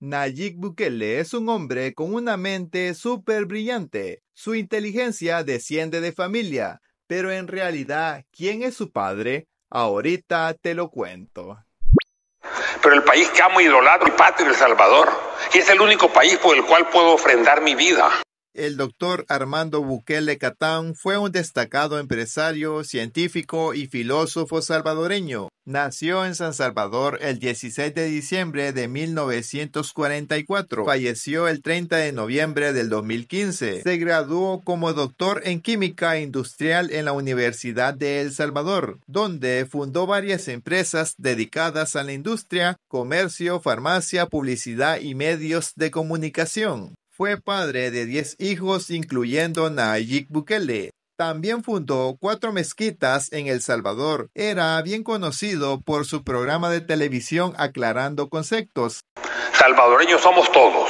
Nayib Bukele es un hombre con una mente súper brillante. Su inteligencia desciende de familia, pero en realidad, ¿quién es su padre? Ahorita te lo cuento. Pero el país que amo idolatro, mi patria, El Salvador, y es el único país por el cual puedo ofrendar mi vida. El doctor Armando Bukele Catán fue un destacado empresario, científico y filósofo salvadoreño. Nació en San Salvador el 16 de diciembre de 1944. Falleció el 30 de noviembre del 2015. Se graduó como doctor en química industrial en la Universidad de El Salvador, donde fundó varias empresas dedicadas a la industria, comercio, farmacia, publicidad y medios de comunicación. Fue padre de 10 hijos, incluyendo Nayib Bukele. También fundó cuatro mezquitas en El Salvador. Era bien conocido por su programa de televisión aclarando conceptos. Salvadoreños somos todos,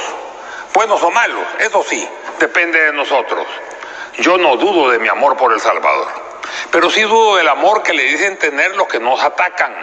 buenos o malos, eso sí, depende de nosotros. Yo no dudo de mi amor por El Salvador, pero sí dudo del amor que le dicen tener los que nos atacan,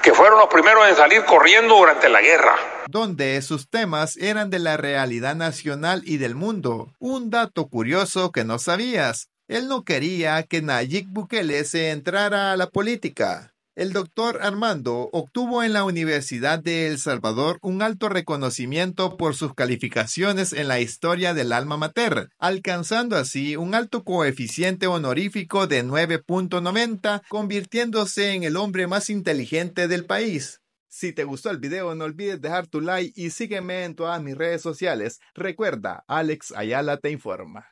que fueron los primeros en salir corriendo durante la guerra donde sus temas eran de la realidad nacional y del mundo. Un dato curioso que no sabías, él no quería que Nayib Bukele se entrara a la política. El doctor Armando obtuvo en la Universidad de El Salvador un alto reconocimiento por sus calificaciones en la historia del alma mater, alcanzando así un alto coeficiente honorífico de 9.90, convirtiéndose en el hombre más inteligente del país. Si te gustó el video, no olvides dejar tu like y sígueme en todas mis redes sociales. Recuerda, Alex Ayala te informa.